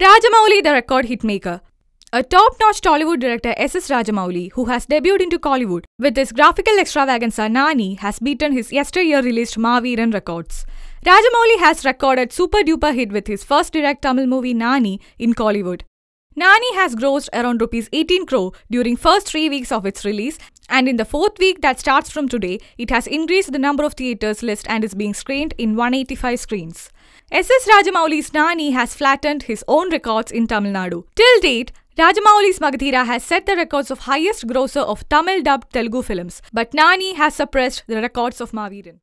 Rajamouli, the record hitmaker. A top notch Tollywood director, S.S. Rajamouli, who has debuted into Collywood with his graphical extravaganza Nani, has beaten his yesteryear released Maviran records. Rajamouli has recorded super duper hit with his first direct Tamil movie Nani in Collywood. Nani has grossed around rupees 18 crore during first 3 weeks of its release and in the fourth week that starts from today, it has increased the number of theatres list and is being screened in 185 screens. S.S. Rajamouli's Nani has flattened his own records in Tamil Nadu. Till date, Rajamouli's Magadhira has set the records of highest grosser of Tamil dubbed Telugu films, but Nani has suppressed the records of Maviran.